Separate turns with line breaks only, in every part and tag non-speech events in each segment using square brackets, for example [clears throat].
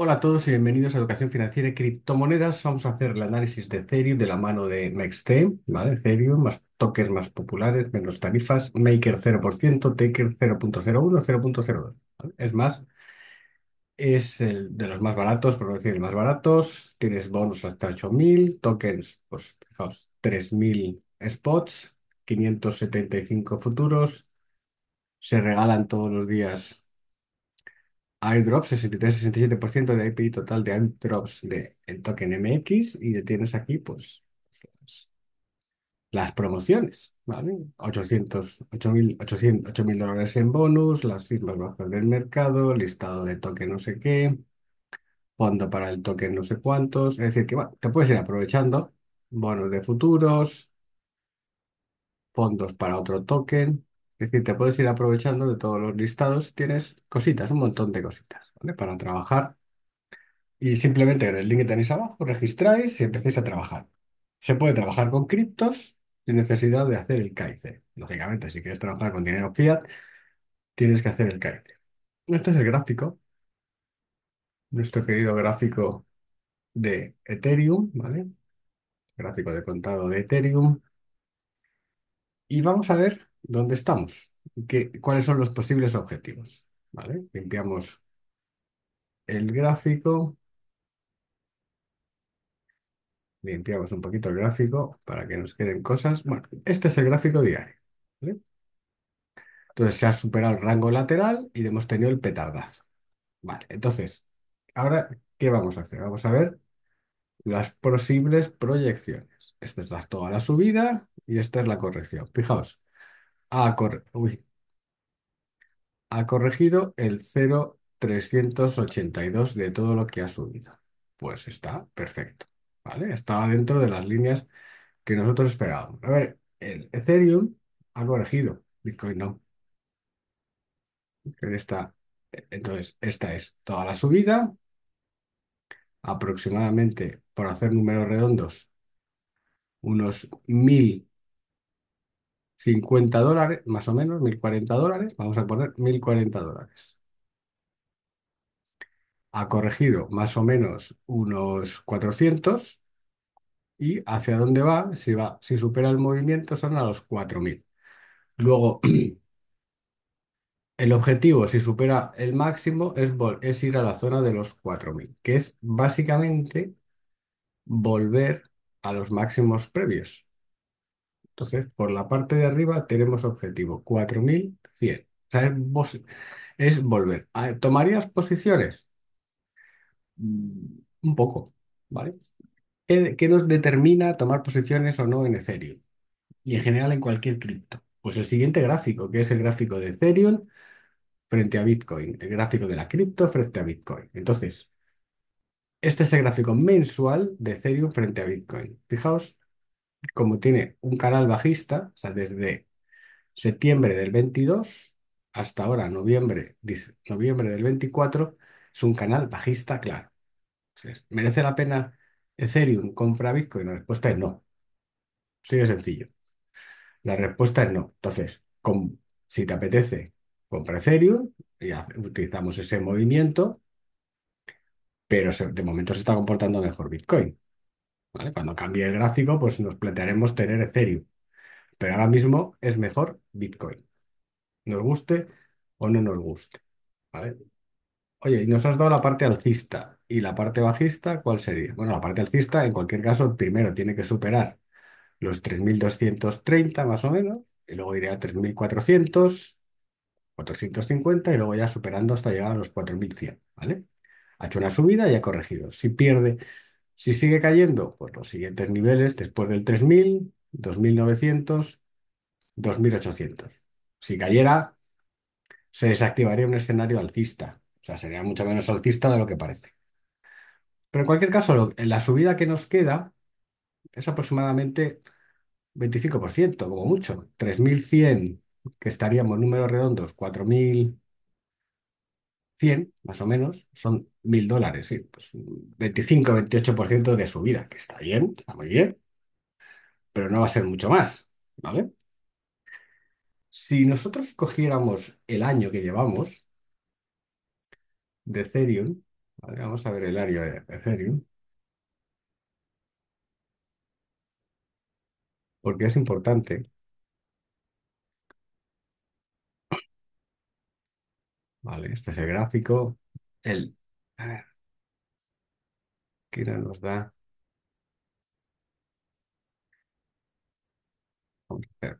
Hola a todos y bienvenidos a Educación Financiera y Criptomonedas. Vamos a hacer el análisis de Ethereum de la mano de MaxT. ¿vale? Ethereum, más toques más populares, menos tarifas, Maker 0%, Taker 0.01, 0.02. ¿vale? Es más, es el de los más baratos, por decir el más baratos. Tienes bonos hasta 8.000, tokens, pues fijaos, 3.000 spots, 575 futuros. Se regalan todos los días airdrops, 63-67% de IP total de airdrops del token MX y tienes aquí pues las, promociones, ¿vale? 800, 8.000 dólares en bonus, las firmas bajas del mercado, listado de token no sé qué, fondo para el token no sé cuántos, es decir, que te puedes ir aprovechando bonos de futuros, fondos para otro token, es decir, te puedes ir aprovechando de todos los listados. Tienes cositas, un montón de cositas, ¿vale? Para trabajar. Y simplemente en el link que tenéis abajo, registráis y empecéis a trabajar. Se puede trabajar con criptos sin necesidad de hacer el KYC. Lógicamente, si quieres trabajar con dinero fiat, tienes que hacer el KYC. Este es el gráfico, nuestro querido gráfico de Ethereum, ¿vale? Gráfico de contado de Ethereum. Y vamos a ver dónde estamos, cuáles son los posibles objetivos, ¿vale? Limpiamos el gráfico, limpiamos un poquito el gráfico para que nos queden cosas. Bueno, este es el gráfico diario, Entonces se ha superado el rango lateral y hemos tenido el petardazo. Vale, entonces, ahora, ¿qué vamos a hacer? Vamos a ver las posibles proyecciones. Esta es la, toda la subida y esta es la corrección. Fijaos ha, corregido el 0,382 de todo lo que ha subido. Pues está perfecto, ¿vale? Estaba dentro de las líneas que nosotros esperábamos. A ver, el Ethereum ha corregido, Bitcoin no. entonces, esta es toda la subida, aproximadamente, por hacer números redondos, unos 1000. 50 dólares, más o menos, 1040 dólares, vamos a poner 1040 dólares. Ha corregido más o menos unos 400 y hacia dónde va, si va, si supera el movimiento son a los 4000. Luego, [clears throat] el objetivo, si supera el máximo, es, es ir a la zona de los 4000, que es básicamente volver a los máximos previos. Entonces, por la parte de arriba tenemos objetivo 4100. O sea, es, volver. ¿Tomarías posiciones? Mm, un poco, ¿vale? qué nos determina tomar posiciones o no en Ethereum? Y en general en cualquier cripto. Pues el siguiente gráfico, que es el gráfico de Ethereum frente a Bitcoin, el gráfico de la cripto frente a Bitcoin. Entonces, este es el gráfico mensual de Ethereum frente a Bitcoin. Fijaos como tiene un canal bajista, o sea, desde septiembre del 22 hasta ahora, noviembre, noviembre del 24, es un canal bajista, claro. ¿merece la pena Ethereum compra Bitcoin? La respuesta es no. Sigue sencillo. La respuesta es no. Entonces, con, si te apetece, compra Ethereum y utilizamos ese movimiento, pero de momento se está comportando mejor Bitcoin. Cuando cambie el gráfico, pues nos plantearemos tener Ethereum. Pero ahora mismo es mejor Bitcoin. Nos guste o no nos guste. ¿vale? Oye, y nos has dado la parte alcista. ¿Y la parte bajista cuál sería? Bueno, la parte alcista, en cualquier caso, primero tiene que superar los 3.230 más o menos, y luego iré a 3.400, 450, y luego ya superando hasta llegar a los 4.100, ¿vale? Ha hecho una subida y ha corregido. Si pierde si sigue cayendo, pues los siguientes niveles después del 3000, 2900, 2800. Si cayera, se desactivaría un escenario alcista. O sea, sería mucho menos alcista de lo que parece. Pero en cualquier caso, la subida que nos queda es aproximadamente 25%, como mucho. 3100, que estaríamos números redondos, 4000. 100, más o menos, son 1.000 dólares, sí, pues 25-28% de subida, que está bien, está muy bien, pero no va a ser mucho más, ¿vale? Si nosotros cogiéramos el año que llevamos de Ethereum, ¿vale? vamos a ver el área de Ethereum, porque es importante. Vale, este es el gráfico. El, a ¿qué nos da?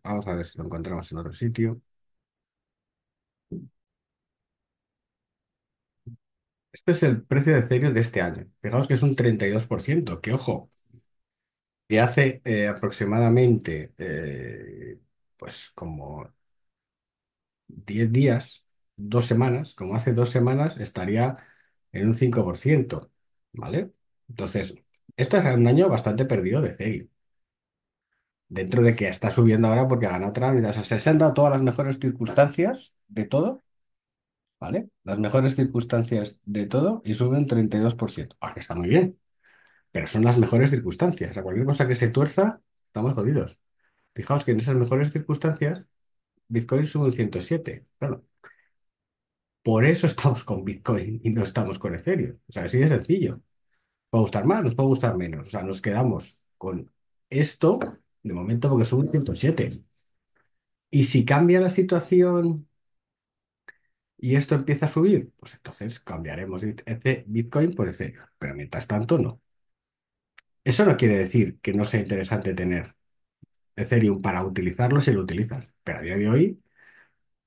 Vamos a, ver, si lo encontramos en otro sitio. Este es el precio de Ethereum de este año. Fijaos que es un 32%, que ojo, que hace eh, aproximadamente eh, pues como 10 días dos semanas, como hace dos semanas, estaría en un 5%, ¿vale? Entonces, esto es un año bastante perdido de Ethereum. Dentro de que está subiendo ahora porque ha ganado Trump, mira, o sea, se han dado todas las mejores circunstancias de todo, ¿vale? Las mejores circunstancias de todo y suben un 32%. Ah, que está muy bien, pero son las mejores circunstancias. A cualquier cosa que se tuerza, estamos jodidos. Fijaos que en esas mejores circunstancias, Bitcoin sube un 107. Claro, por eso estamos con Bitcoin y no estamos con Ethereum. O sea, así de sencillo. Puede gustar más, nos puede gustar menos. O sea, nos quedamos con esto de momento porque sube 107. Y si cambia la situación y esto empieza a subir, pues entonces cambiaremos Bitcoin por Ethereum. Pero mientras tanto, no. Eso no quiere decir que no sea interesante tener Ethereum para utilizarlo si lo utilizas. Pero a día de hoy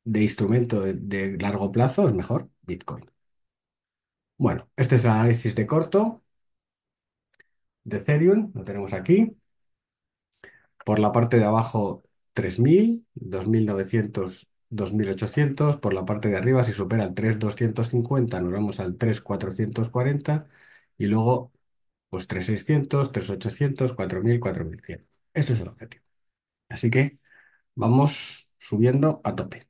de instrumento de, largo plazo es mejor Bitcoin. Bueno, este es el análisis de corto de Ethereum, lo tenemos aquí. Por la parte de abajo 3.000, 2.900, 2.800. Por la parte de arriba, si supera el 3.250, nos vamos al 3.440 y luego pues 3.600, 3.800, 4.000, 4.100. Ese es el objetivo. Así que vamos subiendo a tope.